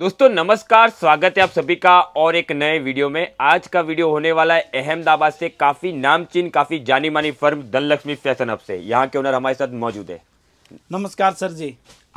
दोस्तों नमस्कार स्वागत है आप सभी का और एक नए वीडियो में आज का वीडियो होने वाला है अहमदाबाद से काफ़ी नामचीन काफ़ी जानी मानी फर्म धनलक्ष्मी फैशन अब से यहाँ के ओनर हमारे साथ मौजूद है नमस्कार सर जी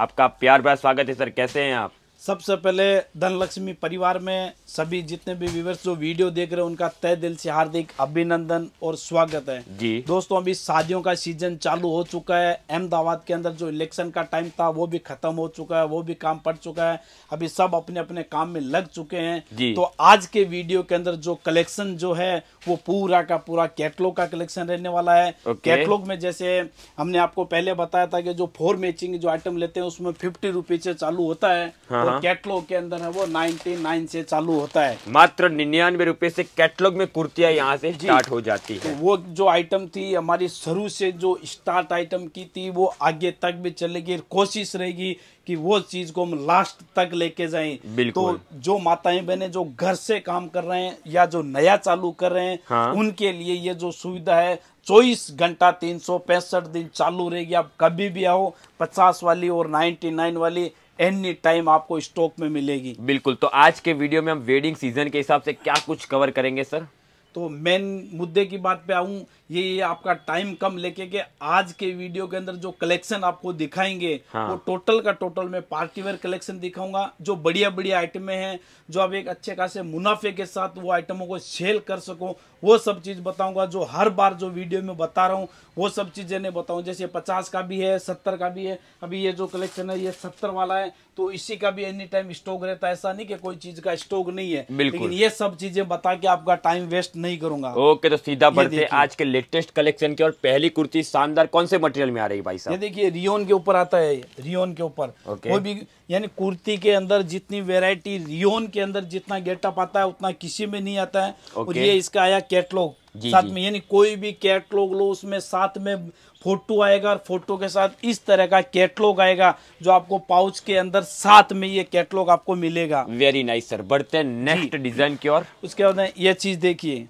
आपका प्यार भरा स्वागत है सर कैसे हैं आप सबसे पहले धनलक्ष्मी परिवार में सभी जितने भी व्यूवर्स जो वीडियो देख रहे हैं उनका तय दिल से हार्दिक अभिनंदन और स्वागत है जी दोस्तों अभी शादियों का सीजन चालू हो चुका है अहमदाबाद के अंदर जो इलेक्शन का टाइम था वो भी खत्म हो चुका है वो भी काम पड़ चुका है अभी सब अपने अपने काम में लग चुके हैं तो आज के वीडियो के अंदर जो कलेक्शन जो है वो पूरा का पूरा कैटलॉग का कलेक्शन रहने वाला है कैटलॉग में जैसे हमने आपको पहले बताया था कि जो फोर मैचिंग जो आइटम लेते हैं उसमें फिफ्टी रुपीज से चालू होता है हाँ, कैटलॉग हाँ। के अंदर है वो नाइनटी नाइन से चालू होता है मात्र निन्यानवे रूपए से कैटलॉग में कुर्तियां यहाँ से स्टार्ट हो जाती है तो वो जो आइटम थी हमारी शुरू से जो स्टार्ट आइटम की थी वो आगे तक भी चलेगी कोशिश रहेगी कि वो चीज को हम लास्ट तक लेके जाएं तो जो माताएं बहने जो घर से काम कर रहे हैं या जो नया चालू कर रहे हैं हाँ। उनके लिए ये जो सुविधा है चौबीस घंटा तीन सौ पैंसठ दिन चालू रहेगी आप कभी भी आओ पचास वाली और नाइनटी नाइन वाली एनी टाइम आपको स्टॉक में मिलेगी बिल्कुल तो आज के वीडियो में हम वेडिंग सीजन के हिसाब से क्या कुछ कवर करेंगे सर तो मेन मुद्दे की बात पे आऊं ये ये आपका टाइम कम लेके के आज के वीडियो के अंदर जो कलेक्शन आपको दिखाएंगे हाँ। वो टोटल का टोटल मैं पार्टी वेयर कलेक्शन दिखाऊंगा जो बढ़िया बढ़िया आइटमें हैं जो आप एक अच्छे खासे मुनाफे के साथ वो आइटमों को सेल कर सको वो सब चीज़ बताऊंगा जो हर बार जो वीडियो में बता रहा हूँ वो सब चीज़ें नहीं बताऊँ जैसे पचास का भी है सत्तर का भी है अभी ये जो कलेक्शन है ये सत्तर वाला है तो इसी का भी एनी टाइम स्टॉक रहता है ऐसा नहीं कि कोई चीज का स्टॉक नहीं है लेकिन ये सब चीजें बता के आपका टाइम वेस्ट नहीं करूंगा ओके तो सीधा बढ़ते आज के लेटेस्ट कलेक्शन की और पहली कुर्ती शानदार कौन से मटेरियल में आ रही भाई साहब ये देखिए रियोन के ऊपर आता है रियोन के ऊपर okay. भी यानी कुर्ती के अंदर जितनी वेरायटी रियोन के अंदर जितना गेटअप आता है उतना किसी में नहीं आता है okay. और ये इसका आया कैटलॉग साथ में यानी कोई भी कैटलॉग लो उसमें साथ में फोटो आएगा और फोटो के साथ इस तरह का कैटलॉग आएगा जो आपको पाउच के अंदर साथ में ये कैटलॉग आपको मिलेगा वेरी नाइस सर बढ़ते नेक्स्ट डिजाइन की ओर उसके बाद ये चीज देखिए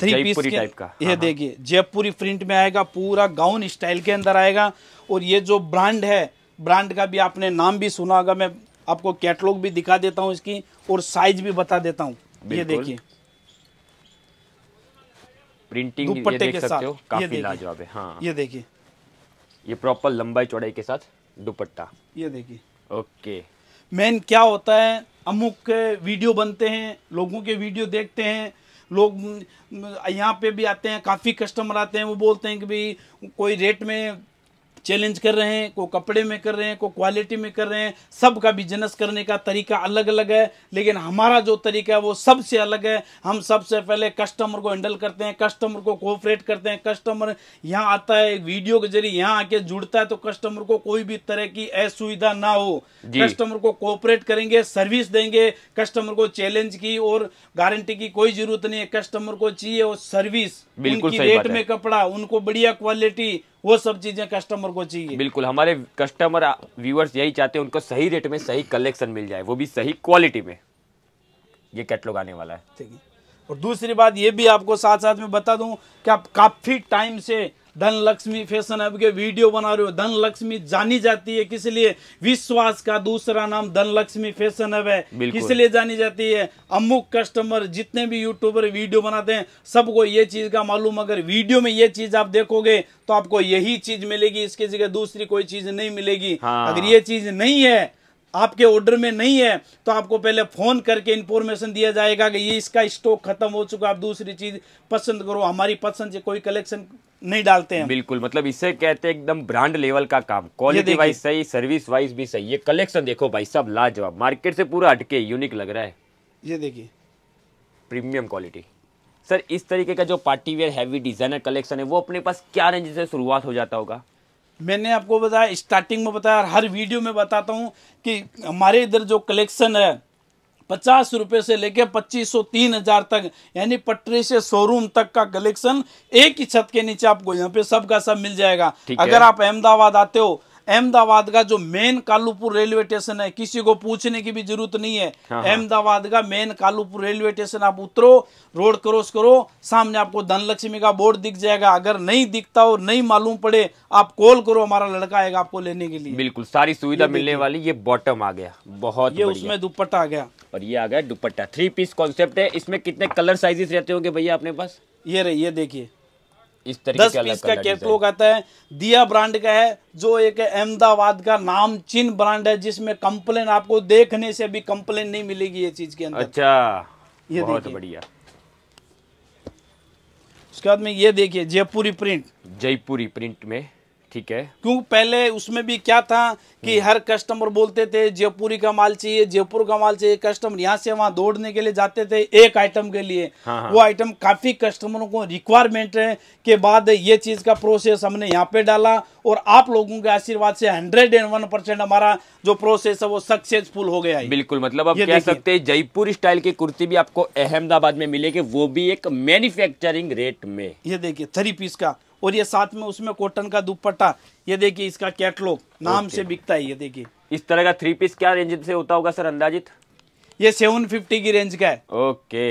थ्री पीस टाइप का ये हाँ, हाँ। देखिए जयपुरी प्रिंट में आएगा पूरा गाउन स्टाइल के अंदर आएगा और ये जो ब्रांड है ब्रांड का भी आपने नाम भी सुना होगा मैं आपको कैटलॉग भी दिखा देता हूँ इसकी और साइज भी बता देता हूँ ये देखिए प्रिंटिंग दुपट्टे के साथ काफी लाजवाब है हाँ ये देखिए ये प्रॉपर लंबाई चौड़ाई के साथ दुपट्टा ये देखिए ओके मेन क्या होता है अमुक वीडियो बनते हैं लोगों के वीडियो देखते हैं लोग यहाँ पे भी आते हैं काफ़ी कस्टमर आते हैं वो बोलते हैं कि भाई कोई रेट में चैलेंज कर रहे हैं को कपड़े में कर रहे हैं को क्वालिटी में कर रहे हैं सबका बिजनेस करने का तरीका अलग अलग है लेकिन हमारा जो तरीका है वो सबसे अलग है हम सबसे पहले कस्टमर को हैंडल करते हैं कस्टमर को कोऑपरेट करते हैं कस्टमर यहाँ आता है वीडियो के जरिए यहाँ आके जुड़ता है तो कस्टमर को कोई भी तरह की असुविधा ना हो कस्टमर को कोऑपरेट करेंगे सर्विस देंगे कस्टमर को चैलेंज की और गारंटी की कोई जरूरत नहीं है कस्टमर को चाहिए और सर्विस उनकी रेट में कपड़ा उनको बढ़िया क्वालिटी वो सब चीजें कस्टमर को चाहिए बिल्कुल हमारे कस्टमर व्यूअर्स यही चाहते हैं उनको सही रेट में सही कलेक्शन मिल जाए वो भी सही क्वालिटी में ये कैटलॉग आने वाला है ठीक है और दूसरी बात ये भी आपको साथ साथ में बता दूं कि आप काफ़ी टाइम से धन लक्ष्मी फैशन अब के वीडियो बना रहे हो धन लक्ष्मी जानी जाती है किस लिए विश्वास का दूसरा नाम धन लक्ष्मी फैशन अब है किस लिए जानी जाती है अमुक कस्टमर जितने भी यूट्यूबर वीडियो बनाते हैं सबको ये चीज का मालूम अगर वीडियो में ये चीज आप देखोगे तो आपको यही चीज मिलेगी इसके जगह दूसरी कोई चीज नहीं मिलेगी हाँ। अगर ये चीज नहीं है आपके ऑर्डर में नहीं है तो आपको पहले फोन करके इंफॉर्मेशन दिया जाएगा कि ये इसका स्टॉक खत्म हो चुका आप दूसरी चीज पसंद करो हमारी पसंद से कोई कलेक्शन नहीं डालते हैं बिल्कुल मतलब इसे कहते हैं एकदम ब्रांड लेवल का काम क्वालिटी वाइज सही सर्विस वाइज भी सही ये कलेक्शन देखो भाई सब लाजवाब मार्केट से पूरा हटके यूनिक लग रहा है ये देखिए प्रीमियम क्वालिटी सर इस तरीके का जो party wear heavy designer collection है वो अपने पास क्या रेंज से शुरुआत हो जाता होगा मैंने आपको बताया स्टार्टिंग में बताया हर वीडियो में बताता हूँ कि हमारे इधर जो कलेक्शन है पचास रुपये से लेकर पच्चीस सौ तीन हजार तक यानी पटरी से शोरूम तक का कलेक्शन एक ही छत के नीचे आपको यहाँ पे सबका सब मिल जाएगा अगर आप अहमदाबाद आते हो अहमदाबाद का जो मेन कालूपुर रेलवे स्टेशन है किसी को पूछने की भी जरूरत नहीं है हाँ, हाँ। अहमदाबाद का मेन कालूपुर रेलवे स्टेशन आप उतरो रोड क्रॉस करो सामने आपको धनलक्ष्मी का बोर्ड दिख जाएगा अगर नहीं दिखता और नहीं मालूम पड़े आप कॉल करो हमारा लड़का आएगा आपको लेने के लिए बिल्कुल सारी सुविधा मिलने वाली ये बॉटम आ गया बहुत ये उसमें दुपट्टा आ गया और ये आ गया दुपट्टा थ्री पीस कॉन्सेप्ट है इसमें कितने कलर साइजेस रहते होंगे भैया अपने पास ये रही ये देखिए इस तरीके दस पीस का कैटलॉग आता है दिया ब्रांड का है जो एक अहमदाबाद का नाम चिन्ह ब्रांड है जिसमें कंप्लेन आपको देखने से भी कंप्लेन नहीं मिलेगी ये चीज के अंदर अच्छा ये बहुत बढ़िया उसके बाद में ये देखिए जयपुरी प्रिंट जयपुरी प्रिंट में ठीक है क्यों पहले उसमें भी क्या था कि हम्म। हर कस्टमर बोलते थे जयपुरी का माल चाहिए जयपुर का माल चाहिए कस्टमर यहाँ से वहाँ दौड़ने के लिए जाते थे एक आइटम के लिए हाँ हाँ। वो आइटम काफी कस्टमरों को रिक्वायरमेंट है के बाद ये चीज का प्रोसेस हमने यहाँ पे डाला और आप लोगों के आशीर्वाद से हंड्रेड एंड वन परसेंट हमारा जो प्रोसेस है वो सक्सेसफुल हो गया है बिल्कुल मतलब आप कह सकते हैं जयपुर स्टाइल की कुर्ती भी आपको अहमदाबाद में मिलेगी वो भी एक मैन्युफैक्चरिंग रेट में ये देखिए थ्री पीस का और ये साथ में उसमें कॉटन का दुपट्टा ये देखिए इसका कैटलॉग नाम से बिकता है ये देखिए इस तरह का थ्री पीस क्या रेंज से होता होगा सर अंदाजित ये सेवन फिफ्टी की रेंज का है ओके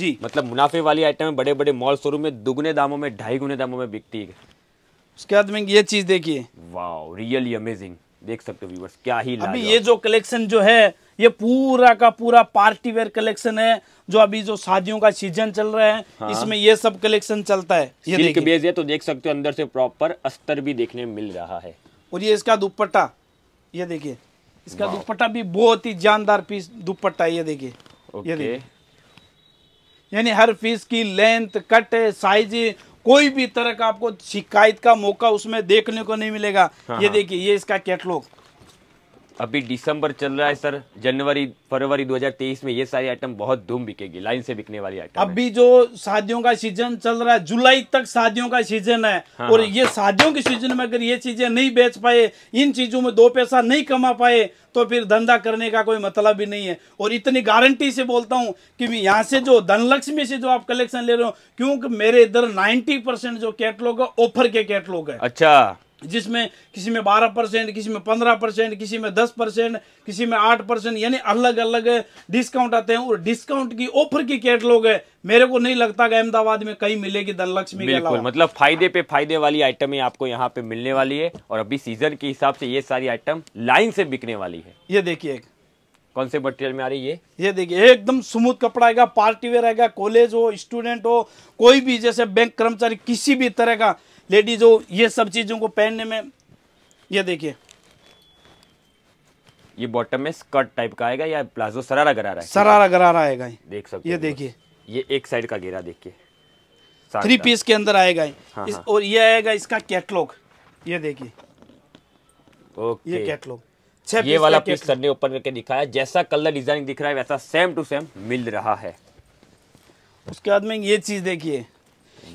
जी मतलब मुनाफे वाली आइटम बड़े बड़े मॉल शोरूम में दुगने दामों में ढाई गुने दामों में बिकती है उसके बाद में ये चीज देखिए वाह रियली अमेजिंग देख सकते हो व्यूवर्स क्या ही अभी ये जो कलेक्शन जो है ये पूरा का पूरा पार्टी वेयर कलेक्शन है जो अभी जो शादियों का सीजन चल रहा है हाँ। इसमें ये सब कलेक्शन चलता है ये सिल्क बेस है तो देख सकते हो अंदर से प्रॉपर अस्तर भी देखने मिल रहा है और ये इसका दुपट्टा ये देखिए इसका दुपट्टा भी बहुत ही जानदार पीस दुपट्टा ये देखिए ये देखिए यानी हर पीस की लेंथ कट साइज कोई भी तरह का आपको शिकायत का मौका उसमें देखने को नहीं मिलेगा हाँ। ये हाँ। देखिए ये इसका कैटलॉग अभी दिसंबर चल रहा है सर जनवरी फरवरी 2023 में ये सारी आइटम बहुत धूम बिकेगी लाइन से बिकने वाली आइटम अभी जो शादियों का सीजन चल रहा है जुलाई तक शादियों का सीजन है हाँ, हाँ, और ये शादियों के सीजन में अगर ये चीजें नहीं बेच पाए इन चीजों में दो पैसा नहीं कमा पाए तो फिर धंधा करने का कोई मतलब भी नहीं है और इतनी गारंटी से बोलता हूँ कि मैं यहाँ से जो धनलक्ष्मी से जो आप कलेक्शन ले रहे हो क्योंकि मेरे इधर नाइनटी परसेंट जो कैटलॉग है ऑफर के कैटलॉग है अच्छा जिसमें किसी में बारह परसेंट किसी में पंद्रह परसेंट किसी में दस परसेंट किसी में आठ परसेंट यानी अलग अलग डिस्काउंट आते हैं और डिस्काउंट की ऑफर की कैटलॉग है मेरे को नहीं लगता कि अहमदाबाद में कहीं मिलेगी धनलक्ष्मी बिल्कुल मतलब फायदे पे फायदे वाली आइटमें आपको यहाँ पे मिलने वाली है और अभी सीजन के हिसाब से ये सारी आइटम लाइन से बिकने वाली है ये देखिए कौन से मटेरियल में आ रही है ये देखिए एकदम स्मूथ कपड़ा आएगा पार्टी वेयर आएगा कॉलेज हो स्टूडेंट हो कोई भी जैसे बैंक कर्मचारी किसी भी तरह का हो ये सब चीज़ों को पहनने में ये देखिए ये बॉटम में स्कर्ट टाइप का आएगा या प्लाजो सरारा गरारा है सरारा गरारा आएगा देख सकते ये देखिए ये एक साइड का घेरा देखिए थ्री पीस के अंदर आएगा हाँ, हाँ इस, और ये आएगा इसका कैटलॉग ये देखिए ओके ये कैटलॉग ये वाला पीस सर ने ओपन करके दिखाया जैसा कलर डिजाइन दिख रहा है वैसा सेम टू सेम मिल रहा है उसके बाद में ये चीज देखिए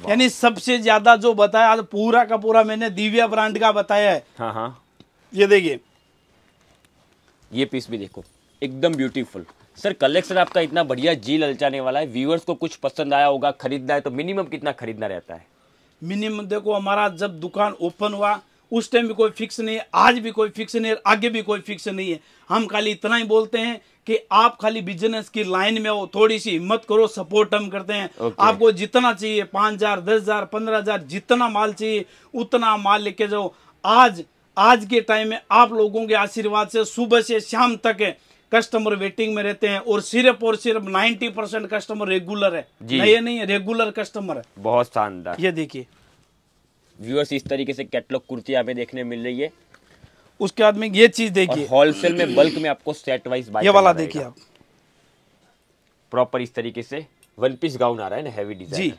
यानी सबसे ज्यादा जो बताया आज पूरा का पूरा मैंने दिव्या ब्रांड का बताया है हाँ हाँ ये देखिए ये पीस भी देखो एकदम ब्यूटीफुल सर कलेक्शन आपका इतना बढ़िया जी ललचाने वाला है व्यूअर्स को कुछ पसंद आया होगा खरीदना है तो मिनिमम कितना खरीदना रहता है मिनिमम देखो हमारा जब दुकान ओपन हुआ उस टाइम भी कोई फिक्स नहीं है आज भी कोई फिक्स नहीं है आगे भी कोई फिक्स नहीं है हम खाली इतना ही बोलते हैं कि आप खाली बिजनेस की लाइन में हो थोड़ी सी हिम्मत करो सपोर्ट हम करते हैं okay. आपको जितना चाहिए पांच हजार दस हजार पंद्रह हजार जितना माल चाहिए उतना माल लेके जाओ आज आज के टाइम में आप लोगों के आशीर्वाद से सुबह से शाम तक है कस्टमर वेटिंग में रहते हैं और सिर्फ और सिर्फ 90 परसेंट कस्टमर रेगुलर है नहीं है रेगुलर कस्टमर है बहुत शानदार ये देखिए व्यूअर्स इस तरीके से कैटलॉग कुर्ती यहाँ पे देखने मिल रही है उसके बाद में ये चीज देखिए होलसेल में बल्क में आपको सेट वाइज ये वाला देखिए आप प्रॉपर इस तरीके से वन पीस गाउन आ रहा है ना हैवी डिजाइन जी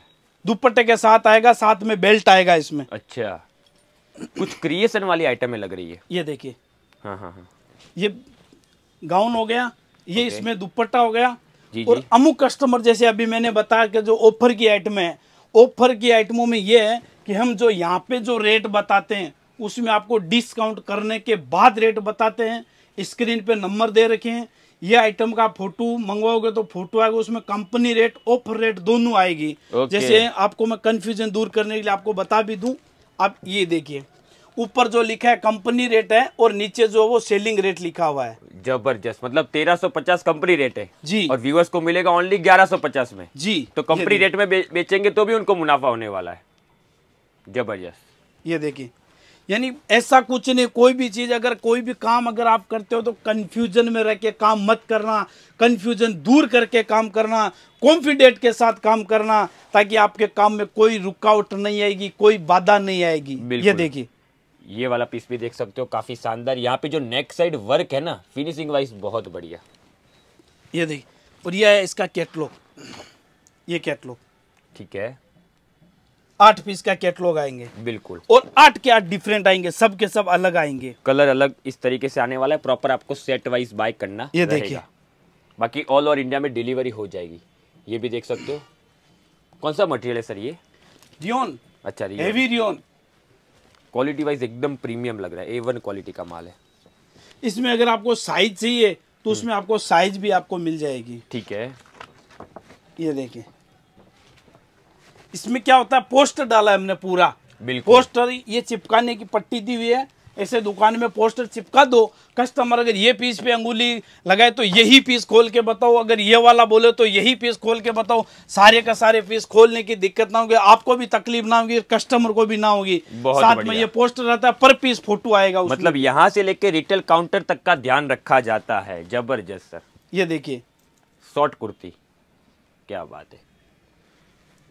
दुपट्टे के साथ आएगा साथ में बेल्ट आएगा इसमें अच्छा कुछ क्रिएशन वाली आइटम लग रही है ये देखिए हाँ हाँ हाँ ये गाउन हो गया ये okay. इसमें दुपट्टा हो गया जी और अमुक कस्टमर जैसे अभी मैंने बताया कि जो ऑफर की आइटम है ऑफर की आइटमों में ये है कि हम जो यहाँ पे जो रेट बताते हैं उसमें आपको डिस्काउंट करने के बाद रेट बताते हैं स्क्रीन पे नंबर दे रखे हैं ये आइटम का फोटो मंगवाओगे तो फोटो आएगा उसमें कंपनी रेट ऑफर रेट दोनों आएगी okay. जैसे आपको मैं कंफ्यूजन दूर करने के लिए आपको बता भी दूं आप ये देखिए ऊपर जो लिखा है कंपनी रेट है और नीचे जो वो सेलिंग रेट लिखा हुआ है जबरदस्त मतलब 1350 कंपनी रेट है जी और व्यूअर्स को मिलेगा ओनली 1150 में जी तो कंपनी रेट में बेचेंगे तो भी उनको मुनाफा होने वाला है जबरदस्त ये देखिए यानी ऐसा कुछ नहीं कोई भी चीज़ अगर कोई भी काम अगर आप करते हो तो कन्फ्यूजन में रह के काम मत करना कन्फ्यूजन दूर करके काम करना कॉन्फिडेंट के साथ काम करना ताकि आपके काम में कोई रुकावट नहीं आएगी कोई बाधा नहीं आएगी ये देखिए ये वाला पीस भी देख सकते हो काफ़ी शानदार यहाँ पे जो नेक साइड वर्क है ना फिनिशिंग वाइज बहुत बढ़िया ये देखिए और यह है इसका कैटलॉग ये कैटलॉग ठीक है आठ पीस का कैटलॉग आएंगे बिल्कुल और आठ के आठ डिफरेंट आएंगे सब के सब अलग आएंगे कलर अलग इस तरीके से आने वाला है प्रॉपर आपको सेट वाइज बाय करना ये देखिए बाकी ऑल ओवर इंडिया में डिलीवरी हो जाएगी ये भी देख सकते हो कौन सा मटेरियल है सर ये रियोन अच्छा rayon heavy rayon quality wise एकदम प्रीमियम लग रहा है ए क्वालिटी का माल है इसमें अगर आपको साइज चाहिए तो हम्म। उसमें आपको साइज भी आपको मिल जाएगी ठीक है ये देखिए इसमें क्या होता है पोस्टर डाला है हमने पूरा पोस्टर ये चिपकाने की पट्टी दी हुई है ऐसे दुकान में पोस्टर चिपका दो कस्टमर अगर ये पीस पे अंगुली लगाए तो यही पीस खोल के बताओ अगर ये वाला बोले तो यही पीस खोल के बताओ सारे का सारे पीस खोलने की दिक्कत ना होगी आपको भी तकलीफ ना होगी कस्टमर को भी ना होगी साथ में ये पोस्टर रहता है पर पीस फोटो आएगा मतलब यहाँ से लेके रिटेल काउंटर तक का ध्यान रखा जाता है जबरदस्त सर ये देखिए शॉर्ट कुर्ती क्या बात है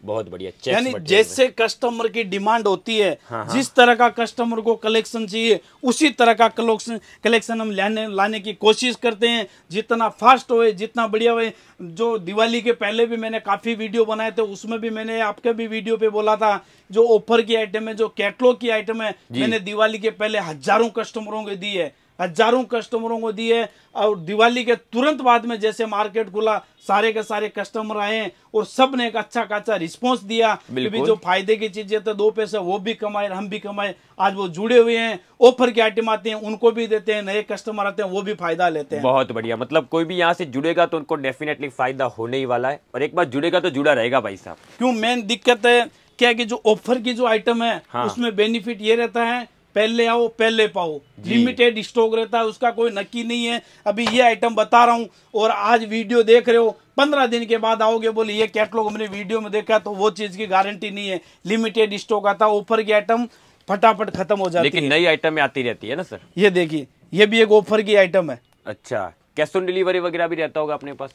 बहुत बढ़िया यानी जैसे कस्टमर की डिमांड होती है हाँ हाँ। जिस तरह का कस्टमर को कलेक्शन चाहिए उसी तरह का कलेक्शन कलेक्शन हम लाने लाने की कोशिश करते हैं जितना फास्ट होए जितना बढ़िया होए जो दिवाली के पहले भी मैंने काफ़ी वीडियो बनाए थे उसमें भी मैंने आपके भी वीडियो पे बोला था जो ऑफर की आइटम है जो कैटलॉग की आइटम है मैंने दिवाली के पहले हजारों कस्टमरों को दी है हजारों कस्टमरों को दिए और दिवाली के तुरंत बाद में जैसे मार्केट खुला सारे के सारे कस्टमर आए और सब ने एक अच्छा खासा रिस्पॉन्स दिया भी जो फायदे की चीजें तो दो पैसे वो भी कमाए हम भी कमाए आज वो जुड़े हुए हैं ऑफर की आइटम आते हैं उनको भी देते हैं नए कस्टमर आते हैं वो भी फायदा लेते हैं बहुत बढ़िया मतलब कोई भी यहाँ से जुड़ेगा तो उनको डेफिनेटली फायदा होने ही वाला है और एक बार जुड़ेगा तो जुड़ा रहेगा भाई साहब क्यों मेन दिक्कत है क्या की जो ऑफर की जो आइटम है हाँ। उसमें बेनिफिट ये रहता है पहले आओ पहले पाओ लिमिटेड स्टॉक रहता है उसका कोई नक्की नहीं है अभी ये आइटम बता रहा हूँ और आज वीडियो देख रहे हो पंद्रह दिन के बाद आओगे बोले ये कैटलॉग हमने वीडियो में देखा तो वो चीज़ की गारंटी नहीं है लिमिटेड स्टॉक आता है ऑफर की आइटम फटाफट खत्म हो जाती लेकिन है नई आइटम में आती रहती है ना सर ये देखिए ये भी एक ऑफर की आइटम है अच्छा कैश ऑन डिलीवरी वगैरह भी रहता होगा अपने पास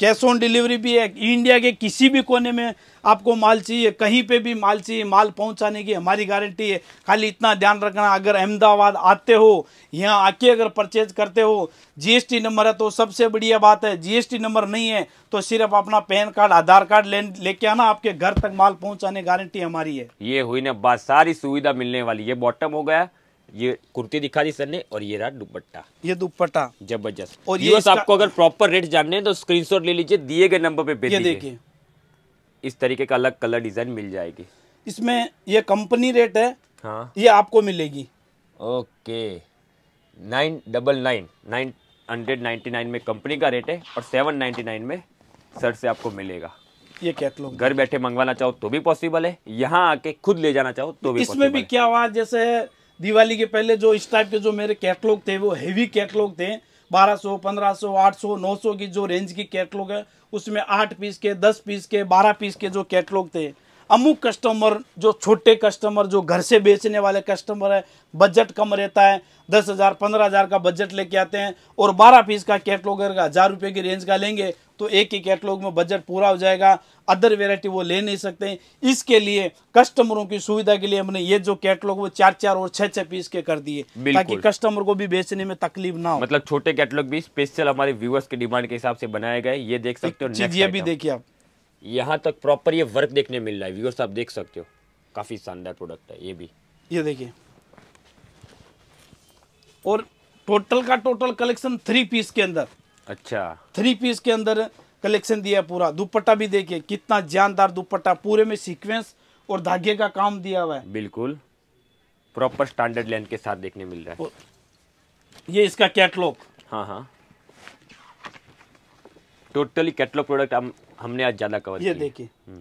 कैश ऑन डिलीवरी भी है इंडिया के किसी भी कोने में आपको माल चाहिए कहीं पे भी माल चाहिए माल पहुंचाने की हमारी गारंटी है खाली इतना ध्यान रखना अगर अहमदाबाद आते हो यहाँ आके अगर परचेज करते हो जीएसटी नंबर है तो सबसे बढ़िया बात है जीएसटी नंबर नहीं है तो सिर्फ अपना पैन कार्ड आधार कार्ड ले लेके आना आपके घर तक माल पहुँचाने गारंटी हमारी है ये हुई ना बात सारी सुविधा मिलने वाली ये बॉटम हो गया ये कुर्ती दिखा दी सर ने और ये रहा दुपट्टा ये दुपट्टा जबरदस्त और ये आपको अगर प्रॉपर रेट जानने तो स्क्रीन ले लीजिए दिए गए नंबर पे भेज देखिए इस तरीके का अलग कलर डिजाइन मिल जाएगी इसमें ये कंपनी रेट है हाँ ये आपको मिलेगी okay nine double nine nine hundred ninety nine में कंपनी का रेट है और सेवन नाइन्टी नाइन में सर से आपको मिलेगा ये कैटलॉग घर बैठे मंगवाना चाहो तो भी पॉसिबल है यहाँ आके खुद ले जाना चाहो तो भी इसमें भी क्या आवाज जैसे दिवाली के पहले जो इस टाइप के जो मेरे कैटलॉग थे वो हैवी कैटलॉग थे 1200, 1500, 800, 900 की जो रेंज की कैटलॉग है उसमें आठ पीस के दस पीस के बारह पीस के जो कैटलॉग थे अमुक कस्टमर जो छोटे कस्टमर जो घर से बेचने वाले कस्टमर है बजट कम रहता है दस हज़ार पंद्रह हज़ार का बजट लेके आते हैं और बारह पीस का कैटलॉग अगर हज़ार रुपये की रेंज का लेंगे तो एक ही कैटलॉग में बजट पूरा हो जाएगा अदर वेराइटी वो ले नहीं सकते इसके लिए कस्टमरों की सुविधा के लिए हमने ये जो कैटलॉग वो चार चार और छह छह पीस के कर दिए ताकि कस्टमर को भी बेचने में तकलीफ ना हो मतलब छोटे कैटलॉग भी स्पेशल हमारे व्यूवर्स के डिमांड के हिसाब से बनाए गए ये देख सकते हो ये भी देखिए आप यहाँ तक प्रॉपर ये वर्क देखने मिल रहा है व्यूअर्स आप देख सकते हो काफ़ी शानदार प्रोडक्ट है ये भी ये देखिए और टोटल का टोटल कलेक्शन थ्री पीस के अंदर अच्छा थ्री पीस के अंदर कलेक्शन दिया पूरा दुपट्टा भी देखिए कितना जानदार दुपट्टा पूरे में सीक्वेंस और धागे का काम दिया हुआ है बिल्कुल प्रॉपर स्टैंडर्ड लेंथ के साथ देखने मिल रहा है ये इसका कैटलॉग हाँ हाँ टोटली कैटलॉग प्रोडक्ट आप हमने आज ज्यादा कवर ये देखिए हम्म।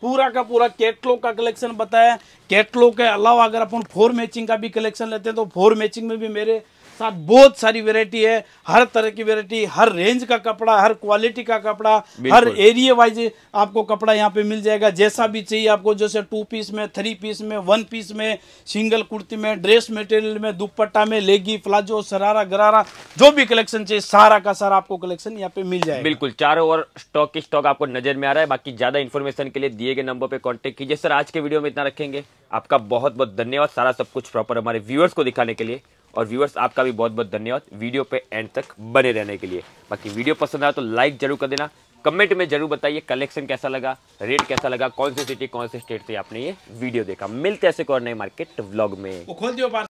पूरा का पूरा कैटलॉग का कलेक्शन बताया कैटलॉग के अलावा अगर अपन फोर मैचिंग का भी कलेक्शन लेते हैं तो फोर मैचिंग में भी मेरे साथ बहुत सारी वेरायटी है हर तरह की वेरायटी हर रेंज का कपड़ा हर क्वालिटी का कपड़ा हर एरिया वाइज आपको कपड़ा यहाँ पे मिल जाएगा जैसा भी चाहिए आपको जैसे टू पीस में थ्री पीस में वन पीस में सिंगल कुर्ती में ड्रेस मटेरियल में दुपट्टा में लेगी प्लाजो सरारा गरारा जो भी कलेक्शन चाहिए सारा का सारा आपको कलेक्शन यहाँ पे मिल जाएगा बिल्कुल चारों ओर स्टॉक की स्टॉक आपको नजर में आ रहा है बाकी ज्यादा इन्फॉर्मेशन के लिए दिए गए नंबर पर कॉन्टेक्ट कीजिए सर आज के वीडियो में इतना रखेंगे आपका बहुत बहुत धन्यवाद सारा सब कुछ प्रॉपर हमारे व्यूअर्स को दिखाने के लिए और व्यूअर्स आपका भी बहुत बहुत धन्यवाद वीडियो पे एंड तक बने रहने के लिए बाकी वीडियो पसंद आया तो लाइक जरूर कर देना कमेंट में जरूर बताइए कलेक्शन कैसा लगा रेट कैसा लगा कौन सी सिटी कौन से स्टेट से आपने ये वीडियो देखा मिलते ऐसे को नए मार्केट व्लॉग में